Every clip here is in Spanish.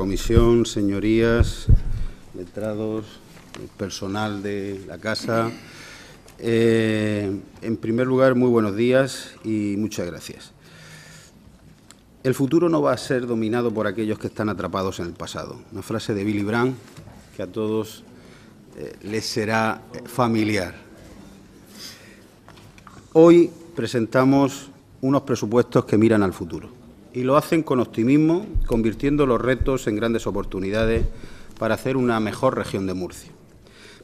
Comisión, señorías, letrados, personal de la casa. Eh, en primer lugar, muy buenos días y muchas gracias. El futuro no va a ser dominado por aquellos que están atrapados en el pasado. Una frase de Billy Brandt que a todos eh, les será eh, familiar. Hoy presentamos unos presupuestos que miran al futuro y lo hacen con optimismo, convirtiendo los retos en grandes oportunidades para hacer una mejor región de Murcia,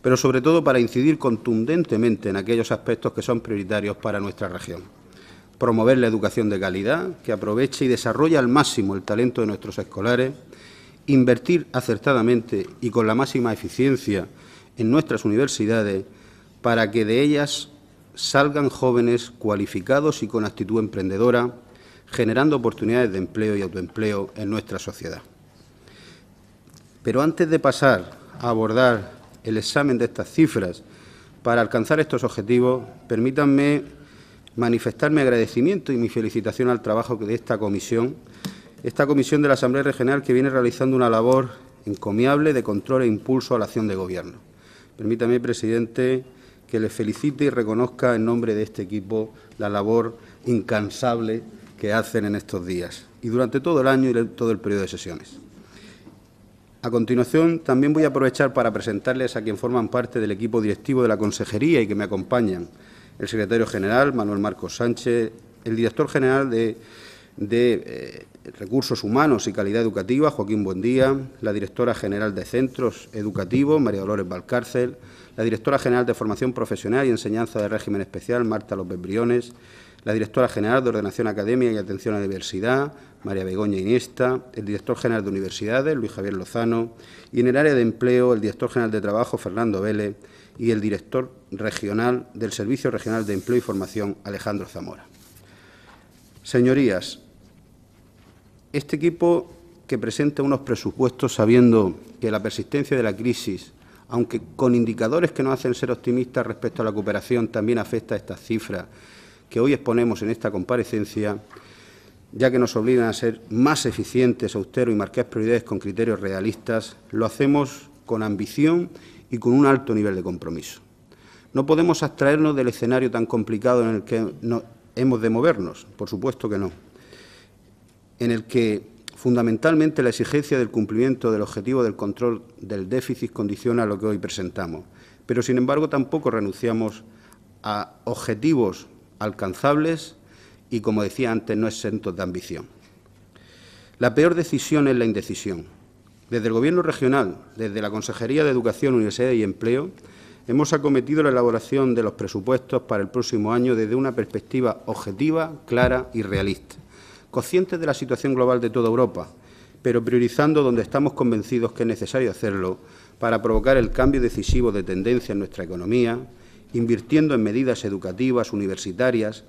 pero sobre todo para incidir contundentemente en aquellos aspectos que son prioritarios para nuestra región. Promover la educación de calidad, que aproveche y desarrolle al máximo el talento de nuestros escolares, invertir acertadamente y con la máxima eficiencia en nuestras universidades para que de ellas salgan jóvenes cualificados y con actitud emprendedora, generando oportunidades de empleo y autoempleo en nuestra sociedad. Pero antes de pasar a abordar el examen de estas cifras para alcanzar estos objetivos, permítanme manifestar mi agradecimiento y mi felicitación al trabajo de esta comisión, esta comisión de la Asamblea Regional que viene realizando una labor encomiable de control e impulso a la acción de Gobierno. Permítame, presidente, que le felicite y reconozca en nombre de este equipo la labor incansable que hacen en estos días y durante todo el año y todo el periodo de sesiones. A continuación, también voy a aprovechar para presentarles a quien forman parte del equipo directivo de la Consejería y que me acompañan, el secretario general, Manuel Marcos Sánchez, el director general de, eh, Recursos Humanos y Calidad Educativa, Joaquín Buendía, la directora general de Centros Educativos, María Dolores Valcárcel, la directora general de Formación Profesional y Enseñanza de Régimen Especial, Marta López Briones, la directora general de Ordenación Académica y Atención a la Diversidad, María Begoña Iniesta, el director general de Universidades, Luis Javier Lozano, y en el área de empleo, el director general de Trabajo, Fernando Vélez, y el director regional del Servicio Regional de Empleo y Formación, Alejandro Zamora. Señorías, este equipo que presenta unos presupuestos sabiendo que la persistencia de la crisis, aunque con indicadores que nos hacen ser optimistas respecto a la cooperación, también afecta a estas cifras que hoy exponemos en esta comparecencia, ya que nos obligan a ser más eficientes, austeros y marcar prioridades con criterios realistas, lo hacemos con ambición y con un alto nivel de compromiso. No podemos abstraernos del escenario tan complicado en el que hemos de movernos, por supuesto que no, en el que fundamentalmente la exigencia del cumplimiento del objetivo del control del déficit condiciona lo que hoy presentamos, pero sin embargo tampoco renunciamos a objetivos alcanzables y, como decía antes, no exentos de ambición. La peor decisión es la indecisión. Desde el Gobierno regional, desde la Consejería de Educación, Universidad y Empleo, hemos acometido la elaboración de los presupuestos para el próximo año desde una perspectiva objetiva, clara y realista, conscientes de la situación global de toda Europa, pero priorizando donde estamos convencidos que es necesario hacerlo para provocar el cambio decisivo de tendencia en nuestra economía, invirtiendo en medidas educativas, universitarias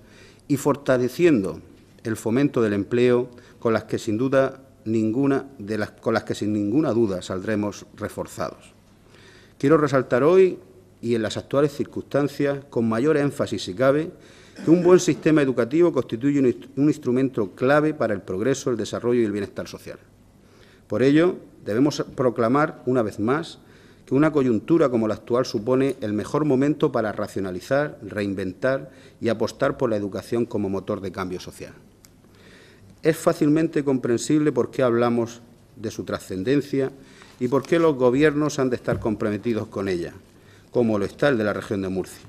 y fortaleciendo el fomento del empleo con las que sin duda ninguna, de las, con las que sin ninguna duda saldremos reforzados. Quiero resaltar hoy y en las actuales circunstancias, con mayor énfasis si cabe, que un buen sistema educativo constituye un instrumento clave para el progreso, el desarrollo y el bienestar social. Por ello, debemos proclamar una vez más que una coyuntura como la actual supone el mejor momento para racionalizar, reinventar y apostar por la educación como motor de cambio social. Es fácilmente comprensible por qué hablamos de su trascendencia y por qué los gobiernos han de estar comprometidos con ella, como lo está el de la región de Murcia.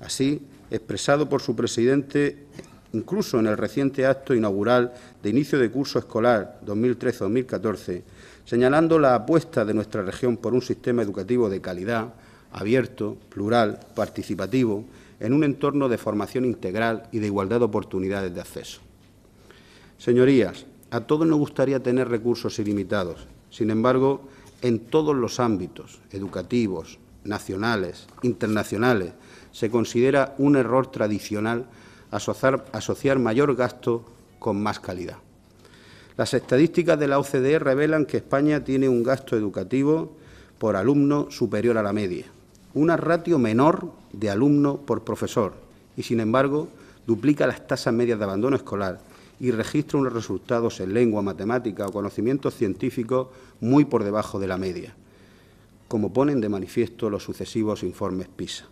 Así, expresado por su presidente incluso en el reciente acto inaugural de inicio de curso escolar 2013-2014, señalando la apuesta de nuestra región por un sistema educativo de calidad, abierto, plural, participativo, en un entorno de formación integral y de igualdad de oportunidades de acceso. Señorías, a todos nos gustaría tener recursos ilimitados. Sin embargo, en todos los ámbitos educativos, nacionales, internacionales, se considera un error tradicional asociar, mayor gasto con más calidad. Las estadísticas de la OCDE revelan que España tiene un gasto educativo por alumno superior a la media, una ratio menor de alumno por profesor y, sin embargo, duplica las tasas medias de abandono escolar y registra unos resultados en lengua, matemática o conocimientos científicos muy por debajo de la media, como ponen de manifiesto los sucesivos informes PISA.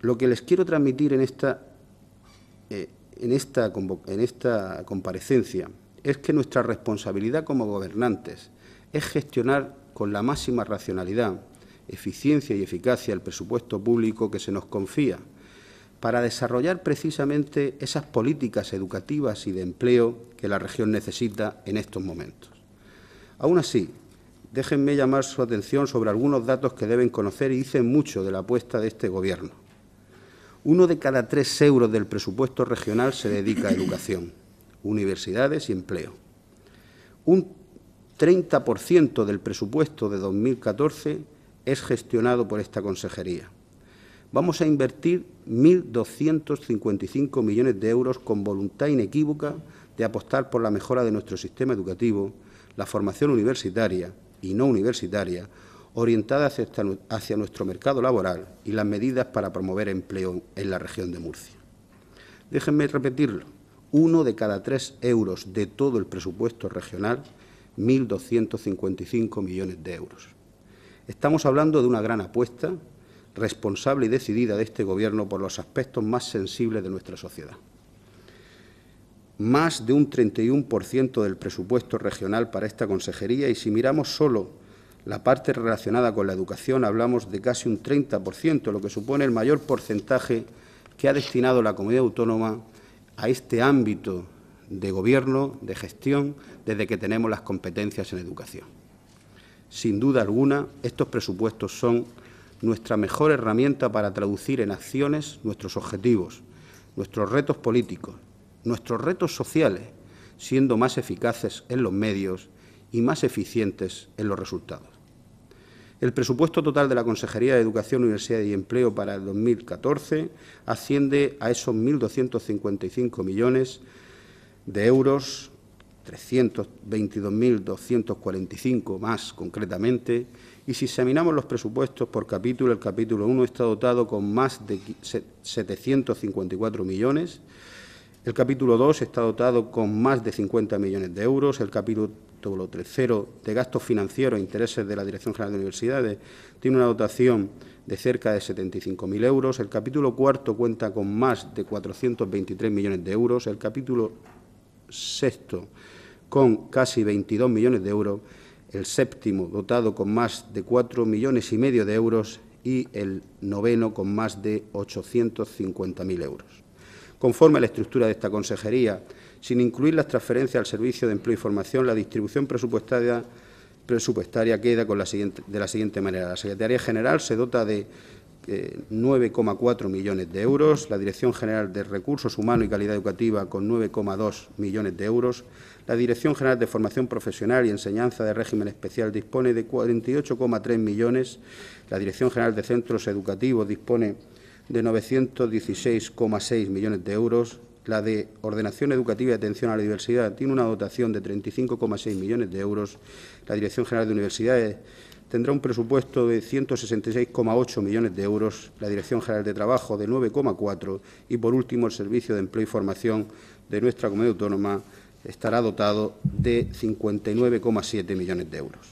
Lo que les quiero transmitir en esta eh, en esta, comparecencia es que nuestra responsabilidad como gobernantes es gestionar con la máxima racionalidad, eficiencia y eficacia el presupuesto público que se nos confía para desarrollar precisamente esas políticas educativas y de empleo que la región necesita en estos momentos. Aún así, déjenme llamar su atención sobre algunos datos que deben conocer y dicen mucho de la apuesta de este Gobierno. Uno de cada tres euros del presupuesto regional se dedica a educación, universidades y empleo. Un 30% del presupuesto de 2014 es gestionado por esta consejería. Vamos a invertir 1.255 millones de euros con voluntad inequívoca de apostar por la mejora de nuestro sistema educativo, la formación universitaria y no universitaria, orientada hacia nuestro mercado laboral y las medidas para promover empleo en la región de Murcia. Déjenme repetirlo, uno de cada tres euros de todo el presupuesto regional, 1.255 millones de euros. Estamos hablando de una gran apuesta responsable y decidida de este Gobierno por los aspectos más sensibles de nuestra sociedad. Más de un 31% del presupuesto regional para esta consejería y si miramos solo la parte relacionada con la educación hablamos de casi un 30%, lo que supone el mayor porcentaje que ha destinado la comunidad autónoma a este ámbito de gobierno, de gestión, desde que tenemos las competencias en educación. Sin duda alguna, estos presupuestos son nuestra mejor herramienta para traducir en acciones nuestros objetivos, nuestros retos políticos, nuestros retos sociales, siendo más eficaces en los medios y más eficientes en los resultados. El presupuesto total de la Consejería de Educación, Universidad y Empleo para el 2014 asciende a esos 1.255 millones de euros, 322.245 más concretamente, y si examinamos los presupuestos por capítulo, el capítulo 1 está dotado con más de 754 millones, el capítulo 2 está dotado con más de 50 millones de euros. El capítulo 3 de gastos financieros e intereses de la Dirección General de Universidades tiene una dotación de cerca de 75.000 euros. El capítulo 4 cuenta con más de 423 millones de euros. El capítulo 6 con casi 22 millones de euros. El séptimo dotado con más de 4 millones y medio de euros y el noveno con más de 850.000 euros. Conforme a la estructura de esta consejería, sin incluir las transferencias al Servicio de Empleo y Formación, la distribución presupuestaria, queda con la siguiente, de la siguiente manera. La Secretaría General se dota de 9,4 eh, millones de euros, la Dirección General de Recursos Humanos y Calidad Educativa con 9,2 millones de euros, la Dirección General de Formación Profesional y Enseñanza de Régimen Especial dispone de 48,3 millones. La Dirección General de Centros Educativos dispone de 916,6 millones de euros. La de Ordenación Educativa y Atención a la Diversidad tiene una dotación de 35,6 millones de euros. La Dirección General de Universidades tendrá un presupuesto de 166,8 millones de euros, la Dirección General de Trabajo de 9,4 y, por último, el Servicio de Empleo y Formación de nuestra comunidad autónoma estará dotado de 59,7 millones de euros.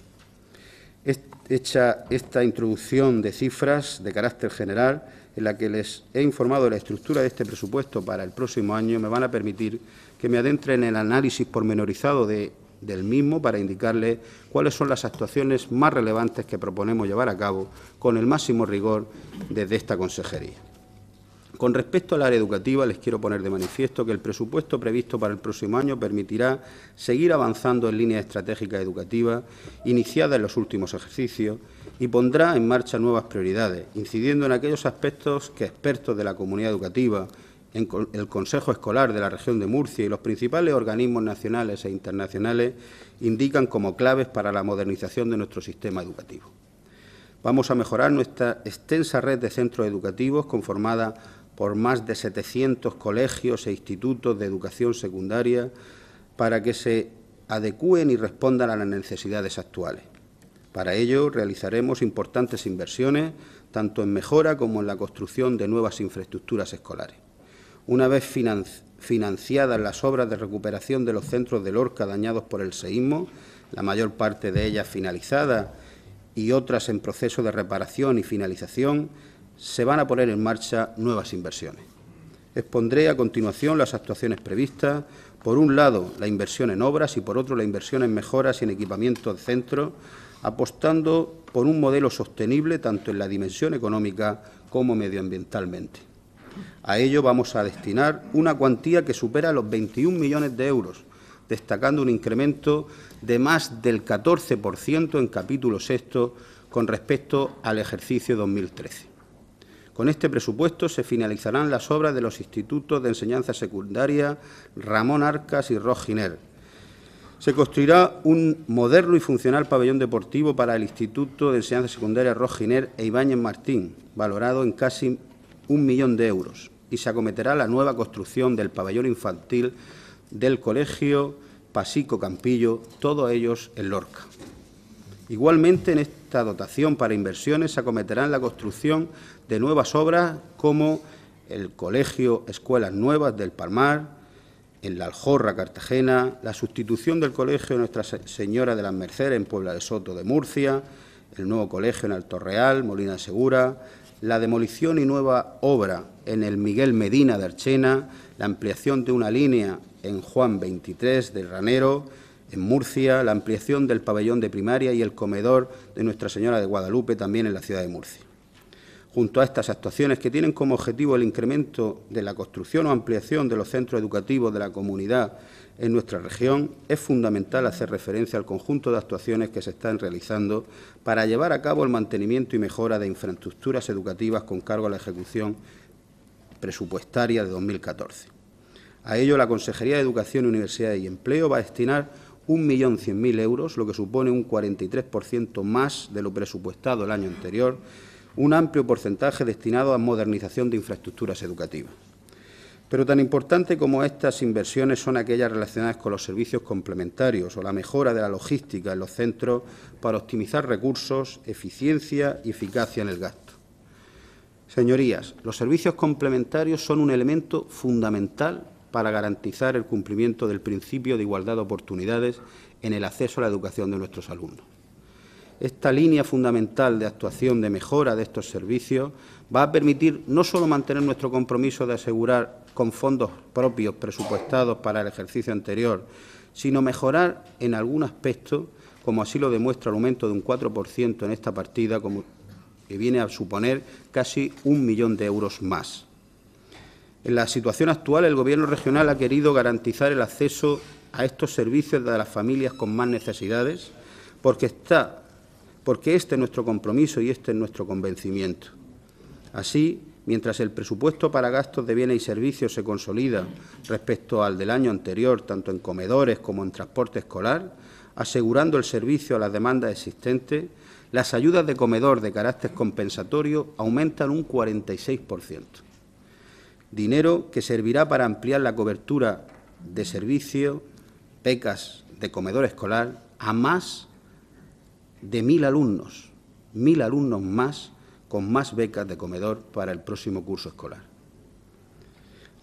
Hecha esta introducción de cifras de carácter general, en la que les he informado de la estructura de este presupuesto para el próximo año, me van a permitir que me adentre en el análisis pormenorizado del mismo para indicarles cuáles son las actuaciones más relevantes que proponemos llevar a cabo con el máximo rigor desde esta consejería. Con respecto al área educativa, les quiero poner de manifiesto que el presupuesto previsto para el próximo año permitirá seguir avanzando en líneas estratégicas educativas iniciadas en los últimos ejercicios y pondrá en marcha nuevas prioridades, incidiendo en aquellos aspectos que expertos de la comunidad educativa, el Consejo Escolar de la Región de Murcia y los principales organismos nacionales e internacionales indican como claves para la modernización de nuestro sistema educativo. Vamos a mejorar nuestra extensa red de centros educativos conformada por más de 700 colegios e institutos de educación secundaria para que se adecúen y respondan a las necesidades actuales. Para ello, realizaremos importantes inversiones, tanto en mejora como en la construcción de nuevas infraestructuras escolares. Una vez financiadas las obras de recuperación de los centros de Lorca dañados por el seísmo, la mayor parte de ellas finalizadas y otras en proceso de reparación y finalización, se van a poner en marcha nuevas inversiones. Expondré a continuación las actuaciones previstas, por un lado la inversión en obras y por otro la inversión en mejoras y en equipamiento de centro, apostando por un modelo sostenible tanto en la dimensión económica como medioambientalmente. A ello vamos a destinar una cuantía que supera los 21 millones de euros, destacando un incremento de más del 14% en capítulo sexto con respecto al ejercicio 2013. Con este presupuesto se finalizarán las obras de los institutos de enseñanza secundaria Ramón Arcas y Rojiner. Se construirá un moderno y funcional pabellón deportivo para el Instituto de Enseñanza Secundaria Rojiner e Ibáñez Martín, valorado en casi un millón de euros, y se acometerá la nueva construcción del pabellón infantil del colegio Pasico Campillo, todos ellos en Lorca. Igualmente, en esta dotación para inversiones se acometerán la construcción de nuevas obras como el Colegio Escuelas Nuevas del Palmar, en La Aljorra, Cartagena, la sustitución del Colegio Nuestra Señora de las Mercedes en Puebla de Soto de Murcia, el nuevo colegio en Alto Real, Molina Segura, la demolición y nueva obra en el Miguel Medina de Archena, la ampliación de una línea en Juan 23 de Ranero, en Murcia, la ampliación del pabellón de primaria y el comedor de Nuestra Señora de Guadalupe también en la ciudad de Murcia. Junto a estas actuaciones que tienen como objetivo el incremento de la construcción o ampliación de los centros educativos de la comunidad en nuestra región, es fundamental hacer referencia al conjunto de actuaciones que se están realizando para llevar a cabo el mantenimiento y mejora de infraestructuras educativas con cargo a la ejecución presupuestaria de 2014. A ello, la Consejería de Educación, Universidad y Empleo va a destinar 1.100.000 euros, lo que supone un 43% más de lo presupuestado el año anterior, un amplio porcentaje destinado a modernización de infraestructuras educativas. Pero tan importante como estas inversiones son aquellas relacionadas con los servicios complementarios o la mejora de la logística en los centros para optimizar recursos, eficiencia y eficacia en el gasto. Señorías, los servicios complementarios son un elemento fundamental para garantizar el cumplimiento del principio de igualdad de oportunidades en el acceso a la educación de nuestros alumnos. Esta línea fundamental de actuación de mejora de estos servicios va a permitir no solo mantener nuestro compromiso de asegurar con fondos propios presupuestados para el ejercicio anterior, sino mejorar en algún aspecto, como así lo demuestra el aumento de un 4% en esta partida, que viene a suponer casi un millón de euros más. En la situación actual, el Gobierno regional ha querido garantizar el acceso a estos servicios de las familias con más necesidades, porque, está, porque este es nuestro compromiso y este es nuestro convencimiento. Así, mientras el presupuesto para gastos de bienes y servicios se consolida respecto al del año anterior, tanto en comedores como en transporte escolar, asegurando el servicio a las demandas existentes, las ayudas de comedor de carácter compensatorio aumentan un 46% dinero que servirá para ampliar la cobertura de servicio, becas de comedor escolar a más de mil alumnos, mil alumnos más con más becas de comedor para el próximo curso escolar.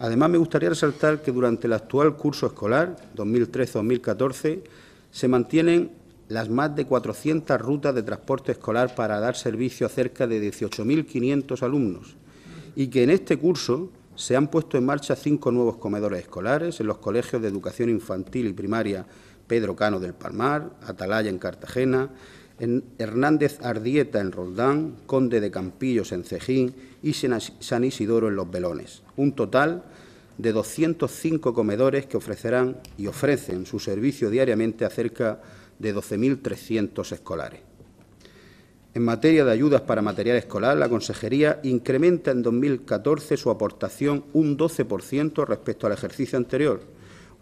Además, me gustaría resaltar que durante el actual curso escolar, 2013-2014, se mantienen las más de 400 rutas de transporte escolar para dar servicio a cerca de 18.500 alumnos y que en este curso se han puesto en marcha cinco nuevos comedores escolares en los colegios de educación infantil y primaria Pedro Cano del Palmar, Atalaya en Cartagena, en Hernández Ardieta en Roldán, Conde de Campillos en Cejín y San Isidoro en Los Velones. Un total de 205 comedores que ofrecerán y ofrecen su servicio diariamente a cerca de 12.300 escolares. En materia de ayudas para material escolar, la Consejería incrementa en 2014 su aportación un 12% respecto al ejercicio anterior,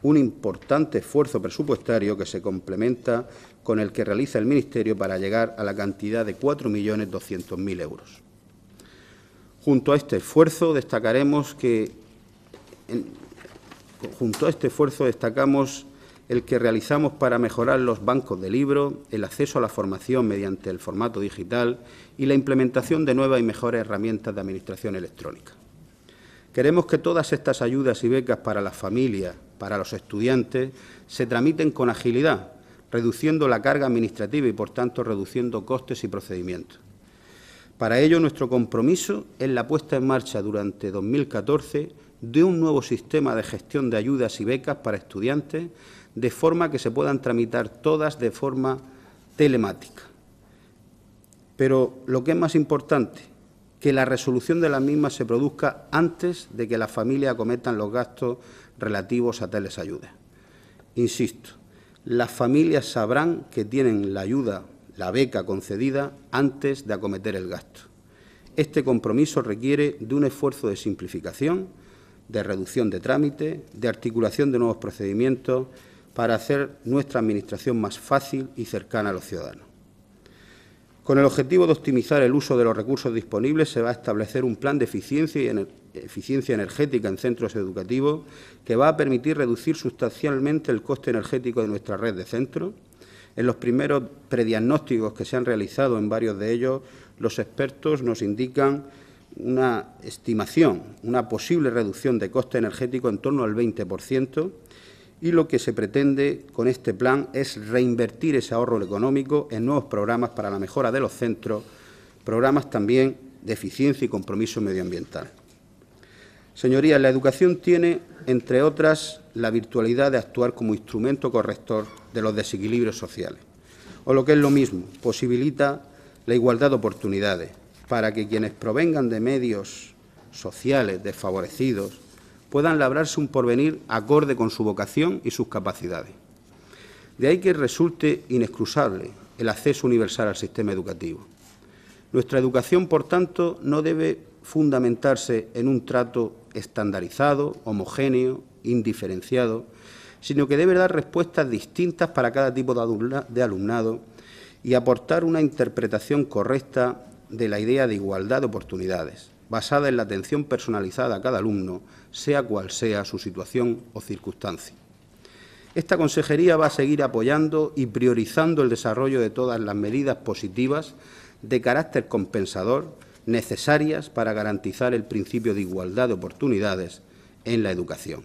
un importante esfuerzo presupuestario que se complementa con el que realiza el Ministerio para llegar a la cantidad de 4.200.000 euros. Junto a este esfuerzo destacaremos que junto a este esfuerzo destacamos el que realizamos para mejorar los bancos de libros, el acceso a la formación mediante el formato digital y la implementación de nuevas y mejores herramientas de administración electrónica. Queremos que todas estas ayudas y becas para las familias, para los estudiantes, se tramiten con agilidad, reduciendo la carga administrativa y, por tanto, reduciendo costes y procedimientos. Para ello, nuestro compromiso es la puesta en marcha durante 2014 de un nuevo sistema de gestión de ayudas y becas para estudiantes de forma que se puedan tramitar todas de forma telemática. Pero lo que es más importante, que la resolución de las mismas se produzca antes de que las familias acometan los gastos relativos a tales ayudas. Insisto, las familias sabrán que tienen la ayuda, la beca concedida antes de acometer el gasto. Este compromiso requiere de un esfuerzo de simplificación, de reducción de trámite, de articulación de nuevos procedimientos para hacer nuestra Administración más fácil y cercana a los ciudadanos. Con el objetivo de optimizar el uso de los recursos disponibles, se va a establecer un plan de eficiencia, y eficiencia energética en centros educativos que va a permitir reducir sustancialmente el coste energético de nuestra red de centros. En los primeros prediagnósticos que se han realizado en varios de ellos, los expertos nos indican una estimación, una posible reducción de coste energético en torno al 20%, y lo que se pretende con este plan es reinvertir ese ahorro económico en nuevos programas para la mejora de los centros, programas también de eficiencia y compromiso medioambiental. Señorías, la educación tiene, entre otras, la virtualidad de actuar como instrumento corrector de los desequilibrios sociales, o lo que es lo mismo, posibilita la igualdad de oportunidades para que quienes provengan de medios sociales desfavorecidos puedan labrarse un porvenir acorde con su vocación y sus capacidades. De ahí que resulte inexcusable el acceso universal al sistema educativo. Nuestra educación, por tanto, no debe fundamentarse en un trato estandarizado, homogéneo, indiferenciado, sino que debe dar respuestas distintas para cada tipo de alumnado y aportar una interpretación correcta de la idea de igualdad de oportunidades, basada en la atención personalizada a cada alumno, sea cual sea su situación o circunstancia. Esta consejería va a seguir apoyando y priorizando el desarrollo de todas las medidas positivas de carácter compensador necesarias para garantizar el principio de igualdad de oportunidades en la educación,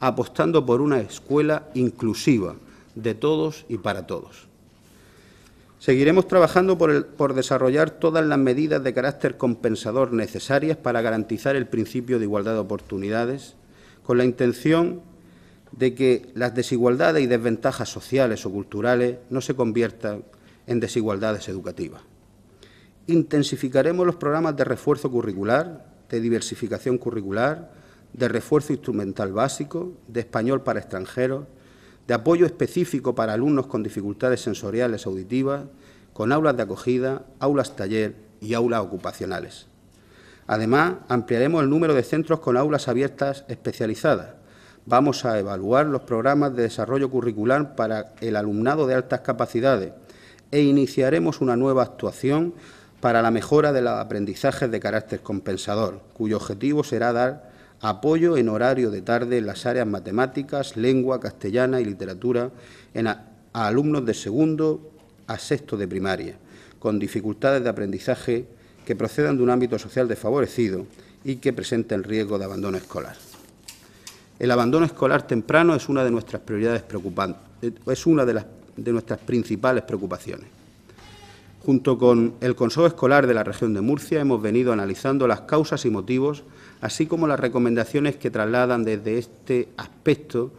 apostando por una escuela inclusiva de todos y para todos. Seguiremos trabajando por, desarrollar todas las medidas de carácter compensador necesarias para garantizar el principio de igualdad de oportunidades, con la intención de que las desigualdades y desventajas sociales o culturales no se conviertan en desigualdades educativas. Intensificaremos los programas de refuerzo curricular, de diversificación curricular, de refuerzo instrumental básico, de español para extranjeros, de apoyo específico para alumnos con dificultades sensoriales auditivas, con aulas de acogida, aulas taller y aulas ocupacionales. Además, ampliaremos el número de centros con aulas abiertas especializadas. Vamos a evaluar los programas de desarrollo curricular para el alumnado de altas capacidades e iniciaremos una nueva actuación para la mejora de los aprendizajes de carácter compensador, cuyo objetivo será dar apoyo en horario de tarde en las áreas matemáticas, lengua, castellana y literatura en a, alumnos de segundo a sexto de primaria, con dificultades de aprendizaje que procedan de un ámbito social desfavorecido y que presenten riesgo de abandono escolar. El abandono escolar temprano es una de nuestras prioridades preocupantes, es una de, de nuestras principales preocupaciones. Junto con el Consejo Escolar de la Región de Murcia hemos venido analizando las causas y motivos así como las recomendaciones que trasladan desde este aspecto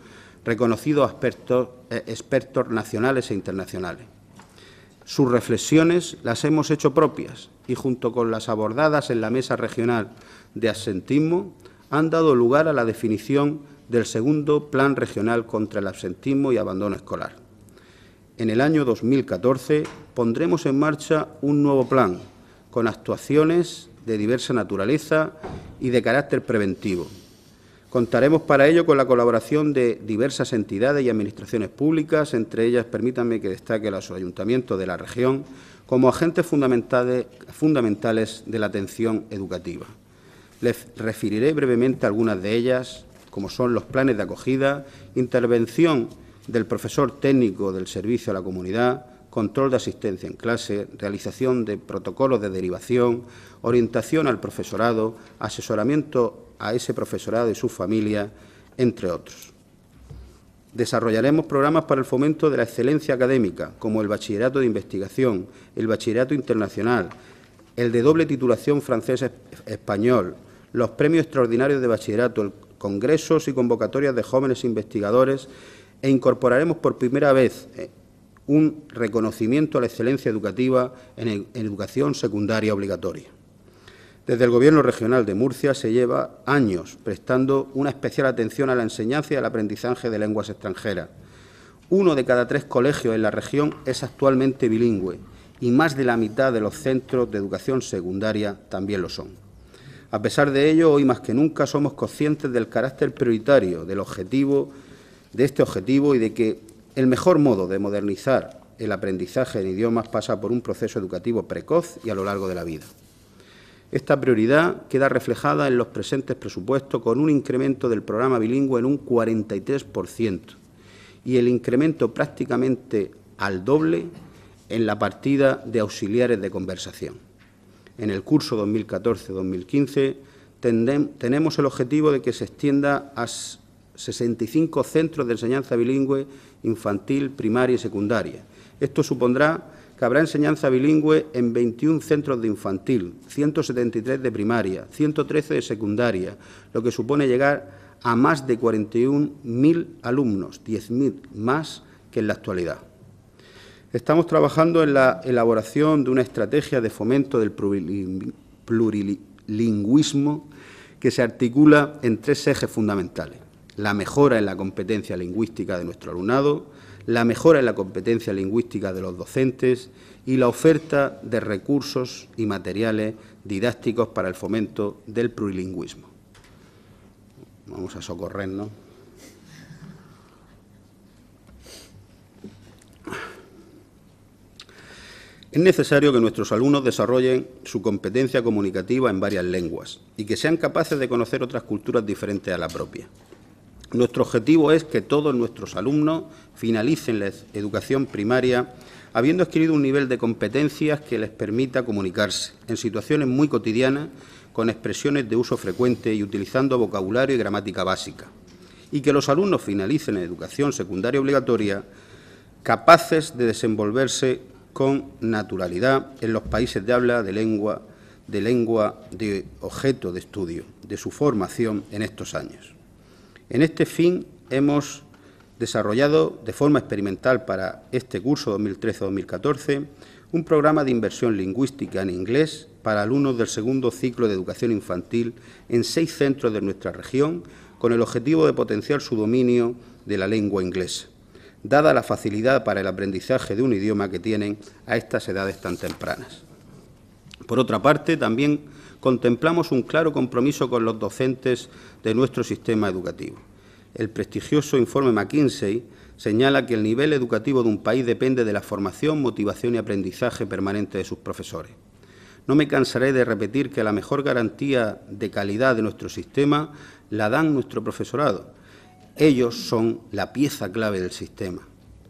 reconocidos expertos, eh, expertos nacionales e internacionales. Sus reflexiones las hemos hecho propias y, junto con las abordadas en la mesa regional de absentismo, han dado lugar a la definición del segundo Plan Regional contra el Absentismo y Abandono Escolar. En el año 2014 pondremos en marcha un nuevo plan con actuaciones de diversa naturaleza y de carácter preventivo. Contaremos para ello con la colaboración de diversas entidades y administraciones públicas, entre ellas, permítanme que destaque los ayuntamientos de la región, como agentes fundamentales, de la atención educativa. Les referiré brevemente algunas de ellas, como son los planes de acogida, intervención del profesor técnico del servicio a la comunidad, control de asistencia en clase, realización de protocolos de derivación, orientación al profesorado, asesoramiento a ese profesorado y su familia, entre otros. Desarrollaremos programas para el fomento de la excelencia académica, como el bachillerato de investigación, el bachillerato internacional, el de doble titulación francés-español, los premios extraordinarios de bachillerato, congresos y convocatorias de jóvenes investigadores e incorporaremos por primera vez eh, un reconocimiento a la excelencia educativa en, educación secundaria obligatoria. Desde el Gobierno regional de Murcia se lleva años prestando una especial atención a la enseñanza y al aprendizaje de lenguas extranjeras. Uno de cada tres colegios en la región es actualmente bilingüe y más de la mitad de los centros de educación secundaria también lo son. A pesar de ello, hoy más que nunca somos conscientes del carácter prioritario del objetivo, de este objetivo y de que el mejor modo de modernizar el aprendizaje en idiomas pasa por un proceso educativo precoz y a lo largo de la vida. Esta prioridad queda reflejada en los presentes presupuestos con un incremento del programa bilingüe en un 43% y el incremento prácticamente al doble en la partida de auxiliares de conversación. En el curso 2014-2015 tenemos el objetivo de que se extienda a 65 centros de enseñanza bilingüe infantil, primaria y secundaria. Esto supondrá que habrá enseñanza bilingüe en 21 centros de infantil, 173 de primaria, 113 de secundaria, lo que supone llegar a más de 41.000 alumnos, 10.000 más que en la actualidad. Estamos trabajando en la elaboración de una estrategia de fomento del plurilingüismo que se articula en tres ejes fundamentales. La mejora en la competencia lingüística de nuestro alumnado, la mejora en la competencia lingüística de los docentes y la oferta de recursos y materiales didácticos para el fomento del plurilingüismo. Vamos a socorrernos. Es necesario que nuestros alumnos desarrollen su competencia comunicativa en varias lenguas y que sean capaces de conocer otras culturas diferentes a la propia. Nuestro objetivo es que todos nuestros alumnos finalicen la educación primaria habiendo adquirido un nivel de competencias que les permita comunicarse en situaciones muy cotidianas, con expresiones de uso frecuente y utilizando vocabulario y gramática básica, y que los alumnos finalicen la educación secundaria obligatoria capaces de desenvolverse con naturalidad en los países de habla de lengua de lengua de objeto de estudio de su formación en estos años. En este fin hemos desarrollado de forma experimental para este curso 2013-2014 un programa de inversión lingüística en inglés para alumnos del segundo ciclo de educación infantil en seis centros de nuestra región con el objetivo de potenciar su dominio de la lengua inglesa, dada la facilidad para el aprendizaje de un idioma que tienen a estas edades tan tempranas. Por otra parte, también contemplamos un claro compromiso con los docentes de nuestro sistema educativo. El prestigioso informe McKinsey señala que el nivel educativo de un país depende de la formación, motivación y aprendizaje permanente de sus profesores. No me cansaré de repetir que la mejor garantía de calidad de nuestro sistema la dan nuestro profesorado. Ellos son la pieza clave del sistema.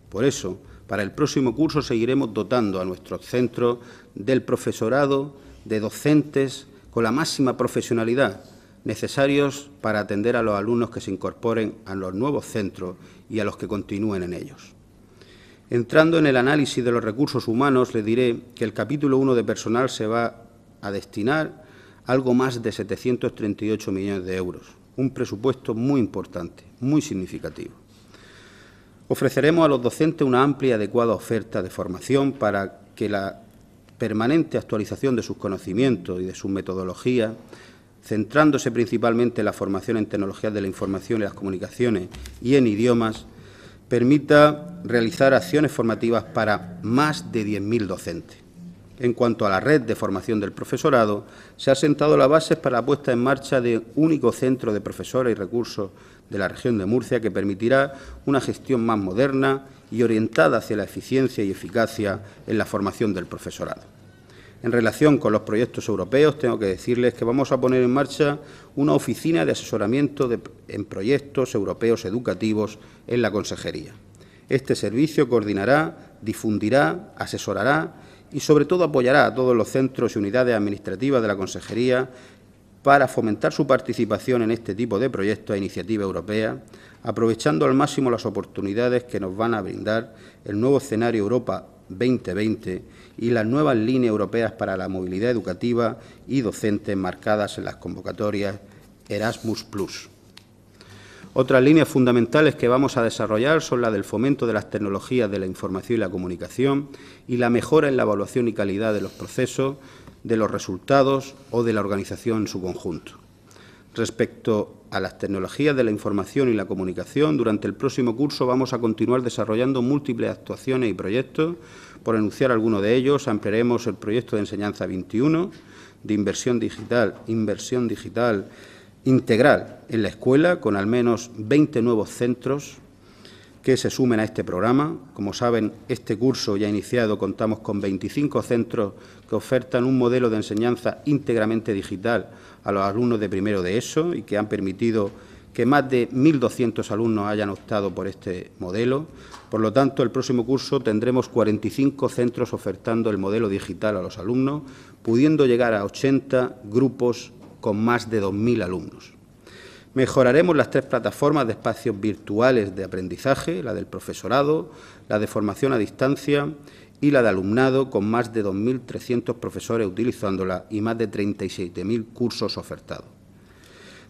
Por eso, para el próximo curso seguiremos dotando a nuestro centro del profesorado de docentes con la máxima profesionalidad necesarios para atender a los alumnos que se incorporen a los nuevos centros y a los que continúen en ellos. Entrando en el análisis de los recursos humanos, le diré que el capítulo 1 de personal se va a destinar algo más de 738 millones de euros, un presupuesto muy importante, muy significativo. Ofreceremos a los docentes una amplia y adecuada oferta de formación para que la permanente actualización de sus conocimientos y de su metodología, centrándose principalmente en la formación en tecnologías de la información y las comunicaciones y en idiomas, permita realizar acciones formativas para más de 10.000 docentes. En cuanto a la red de formación del profesorado, se ha sentado las bases para la puesta en marcha de un único centro de profesores y recursos de la región de Murcia que permitirá una gestión más moderna y orientada hacia la eficiencia y eficacia en la formación del profesorado. En relación con los proyectos europeos, tengo que decirles que vamos a poner en marcha una oficina de asesoramiento en proyectos europeos educativos en la Consejería. Este servicio coordinará, difundirá, asesorará y, sobre todo, apoyará a todos los centros y unidades administrativas de la Consejería para fomentar su participación en este tipo de proyectos e iniciativa europea, aprovechando al máximo las oportunidades que nos van a brindar el nuevo escenario Europa 2020 y las nuevas líneas europeas para la movilidad educativa y docente marcadas en las convocatorias Erasmus Plus. Otras líneas fundamentales que vamos a desarrollar son la del fomento de las tecnologías de la información y la comunicación y la mejora en la evaluación y calidad de los procesos, de los resultados o de la organización en su conjunto. Respecto a las tecnologías de la información y la comunicación, durante el próximo curso vamos a continuar desarrollando múltiples actuaciones y proyectos por enunciar alguno de ellos, ampliaremos el proyecto de enseñanza 21 de inversión digital, inversión digital integral en la escuela, con al menos 20 nuevos centros que se sumen a este programa. Como saben, este curso ya iniciado contamos con 25 centros que ofertan un modelo de enseñanza íntegramente digital a los alumnos de primero de ESO y que han permitido que más de 1.200 alumnos hayan optado por este modelo. Por lo tanto, el próximo curso tendremos 45 centros ofertando el modelo digital a los alumnos, pudiendo llegar a 80 grupos con más de 2.000 alumnos. Mejoraremos las tres plataformas de espacios virtuales de aprendizaje, la del profesorado, la de formación a distancia y la de alumnado, con más de 2.300 profesores utilizándola y más de 37.000 cursos ofertados.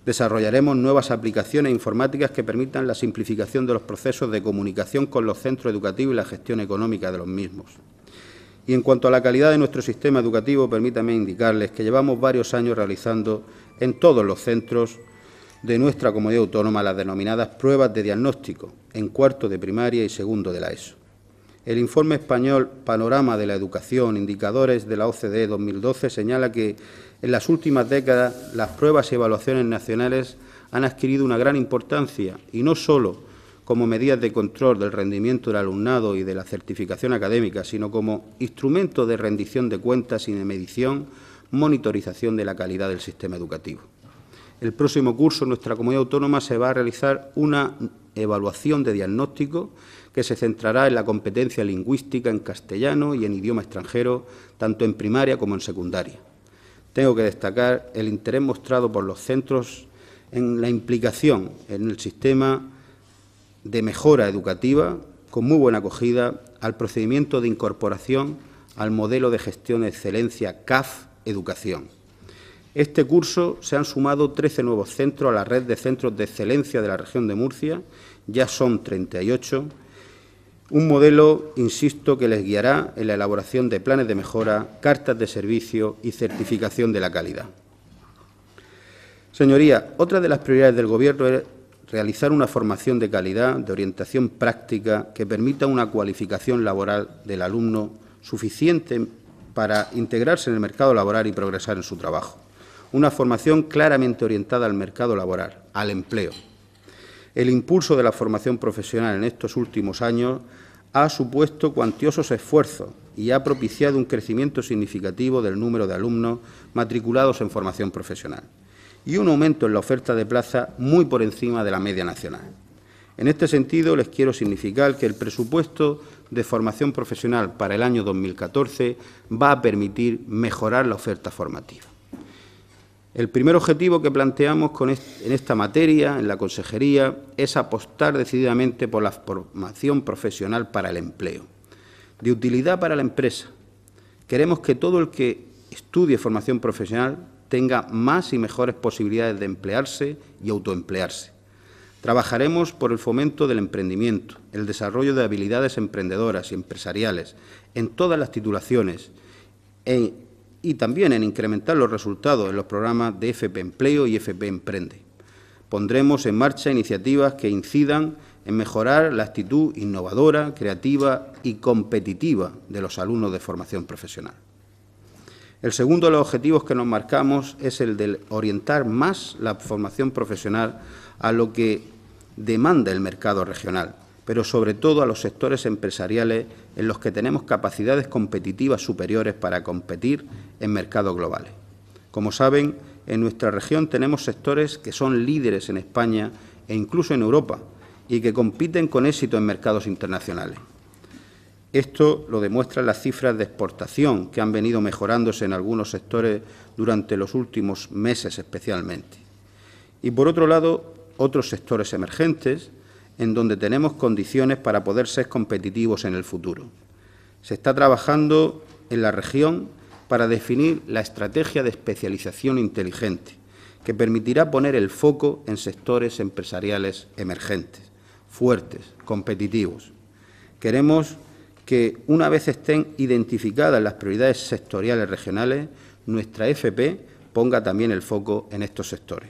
Desarrollaremos nuevas aplicaciones informáticas que permitan la simplificación de los procesos de comunicación con los centros educativos y la gestión económica de los mismos. Y en cuanto a la calidad de nuestro sistema educativo, permítame indicarles que llevamos varios años realizando en todos los centros de nuestra comunidad autónoma las denominadas pruebas de diagnóstico en cuarto de primaria y segundo de la ESO. El informe español Panorama de la Educación, Indicadores de la OCDE 2012 señala que en las últimas décadas, las pruebas y evaluaciones nacionales han adquirido una gran importancia y no solo como medidas de control del rendimiento del alumnado y de la certificación académica, sino como instrumento de rendición de cuentas y de medición, monitorización de la calidad del sistema educativo. El próximo curso en nuestra comunidad autónoma se va a realizar una evaluación de diagnóstico que se centrará en la competencia lingüística en castellano y en idioma extranjero, tanto en primaria como en secundaria tengo que destacar el interés mostrado por los centros en la implicación en el sistema de mejora educativa, con muy buena acogida, al procedimiento de incorporación al modelo de gestión de excelencia CAF Educación. Este curso se han sumado 13 nuevos centros a la red de centros de excelencia de la región de Murcia, ya son 38 un modelo, insisto, que les guiará en la elaboración de planes de mejora, cartas de servicio y certificación de la calidad. Señoría, otra de las prioridades del Gobierno es realizar una formación de calidad, de orientación práctica, que permita una cualificación laboral del alumno suficiente para integrarse en el mercado laboral y progresar en su trabajo. Una formación claramente orientada al mercado laboral, al empleo. El impulso de la formación profesional en estos últimos años ha supuesto cuantiosos esfuerzos y ha propiciado un crecimiento significativo del número de alumnos matriculados en formación profesional y un aumento en la oferta de plaza muy por encima de la media nacional. En este sentido, les quiero significar que el presupuesto de formación profesional para el año 2014 va a permitir mejorar la oferta formativa. El primer objetivo que planteamos en esta materia, en la consejería, es apostar decididamente por la formación profesional para el empleo, de utilidad para la empresa. Queremos que todo el que estudie formación profesional tenga más y mejores posibilidades de emplearse y autoemplearse. Trabajaremos por el fomento del emprendimiento, el desarrollo de habilidades emprendedoras y empresariales en todas las titulaciones, en y también en incrementar los resultados en los programas de FP Empleo y FP Emprende. Pondremos en marcha iniciativas que incidan en mejorar la actitud innovadora, creativa y competitiva de los alumnos de formación profesional. El segundo de los objetivos que nos marcamos es el de orientar más la formación profesional a lo que demanda el mercado regional, pero sobre todo a los sectores empresariales en los que tenemos capacidades competitivas superiores para competir en mercados globales. Como saben, en nuestra región tenemos sectores que son líderes en España e incluso en Europa y que compiten con éxito en mercados internacionales. Esto lo demuestran las cifras de exportación que han venido mejorándose en algunos sectores durante los últimos meses especialmente. Y por otro lado, otros sectores emergentes en donde tenemos condiciones para poder ser competitivos en el futuro. Se está trabajando en la región para definir la estrategia de especialización inteligente, que permitirá poner el foco en sectores empresariales emergentes, fuertes, competitivos. Queremos que, una vez estén identificadas las prioridades sectoriales regionales, nuestra FP ponga también el foco en estos sectores.